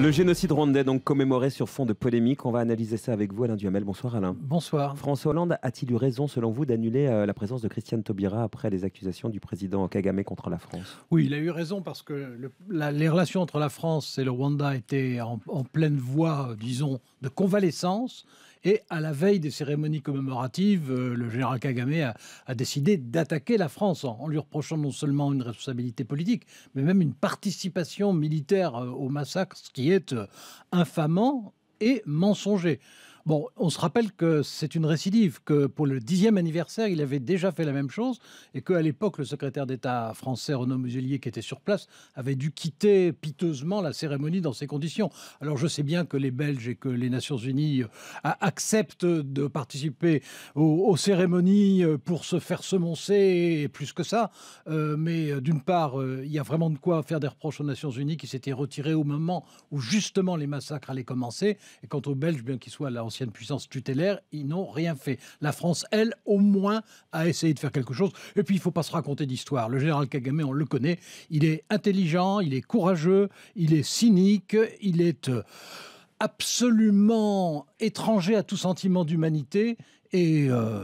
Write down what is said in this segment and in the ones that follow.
Le génocide rwandais, donc commémoré sur fond de polémique, on va analyser ça avec vous, Alain Duhamel. Bonsoir, Alain. Bonsoir. François Hollande a-t-il eu raison, selon vous, d'annuler euh, la présence de Christiane Taubira après les accusations du président Kagame contre la France Oui, il a eu raison parce que les relations entre la France et le Rwanda étaient en pleine voie, disons, de convalescence. Et à la veille des cérémonies commémoratives, euh, le général Kagame a, décidé d'attaquer la France en, lui reprochant non seulement une responsabilité politique, mais même une participation militaire euh, au massacre, ce qui est euh, infamant et mensonger. Bon, on se rappelle que c'est une récidive, que pour le dixième anniversaire, il avait déjà fait la même chose et qu'à l'époque, le secrétaire d'État français Renaud Muselier, qui était sur place, avait dû quitter piteusement la cérémonie dans ces conditions. Alors je sais bien que les Belges et que les Nations Unies euh, acceptent de participer aux, cérémonies euh, pour se faire semoncer et plus que ça, euh, mais d'une part, il y a vraiment de quoi faire des reproches aux Nations Unies qui s'étaient retirées au moment où justement les massacres allaient commencer. Et quant aux Belges, bien qu'ils soient là en anciennes puissances tutélaires, ils n'ont rien fait. La France, elle, au moins, a essayé de faire quelque chose. Et puis, il ne faut pas se raconter d'histoire. Le général Kagame, on le connaît, il est intelligent, il est courageux, il est cynique, il est euh, absolument étranger à tout sentiment d'humanité et... Euh,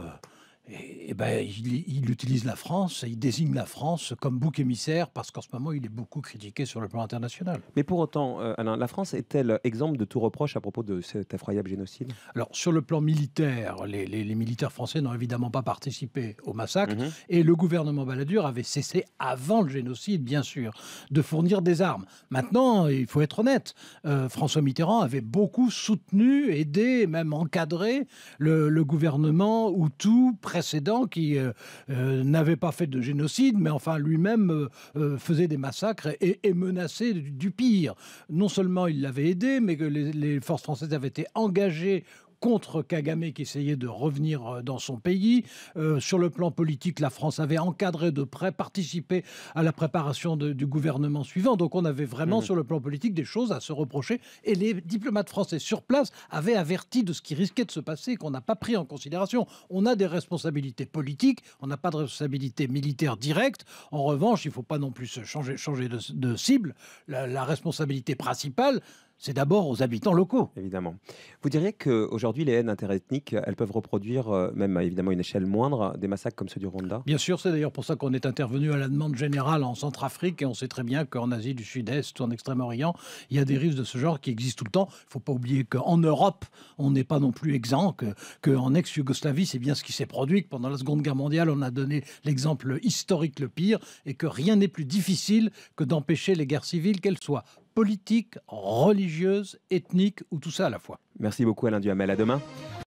et, ben, il, utilise la France, il désigne la France comme bouc émissaire parce qu'en ce moment, il est beaucoup critiqué sur le plan international. Mais pour autant, euh, Alain, la France est-elle exemple de tout reproche à propos de cet effroyable génocide Alors, sur le plan militaire, les, militaires français n'ont évidemment pas participé au massacre mhm. et le gouvernement Balladur avait cessé avant le génocide, bien sûr, de fournir des armes. Maintenant, il faut être honnête, euh, François Mitterrand avait beaucoup soutenu, aidé, même encadré le, le gouvernement tout presque précédent qui euh, euh, n'avait pas fait de génocide, mais enfin lui-même euh, faisait des massacres et, menaçait du, pire. Non seulement il l'avait aidé, mais que les forces françaises avaient été engagées contre Kagame qui essayait de revenir euh, dans son pays. Euh, sur le plan politique, la France avait encadré de près, participé à la préparation du gouvernement suivant. Donc on avait vraiment mmh. sur le plan politique des choses à se reprocher. Et les diplomates français sur place avaient averti de ce qui risquait de se passer, qu'on n'a pas pris en considération. On a des responsabilités politiques, on n'a pas de responsabilité militaire directe. En revanche, il ne faut pas non plus changer, changer de, cible. la responsabilité principale, c'est d'abord aux habitants locaux. Évidemment. Vous diriez qu'aujourd'hui, les haines interethniques, elles peuvent reproduire, euh, même évidemment à une échelle moindre, des massacres comme ceux du Rwanda Bien sûr, c'est d'ailleurs pour ça qu'on est intervenu à la demande générale en Centrafrique et on sait très bien qu'en Asie du Sud-Est ou en Extrême-Orient, il y a des risques de ce genre qui existent tout le temps. Il ne faut pas oublier qu'en Europe, on n'est pas non plus exempt, qu'en ex-Yougoslavie, c'est bien ce qui s'est produit, pendant la Seconde Guerre mondiale, on a donné l'exemple historique le pire et que rien n'est plus difficile que d'empêcher les guerres civiles, qu'elles soient politique, religieuse, ethnique ou tout ça à la fois. Merci beaucoup Alain Duhamel, à demain.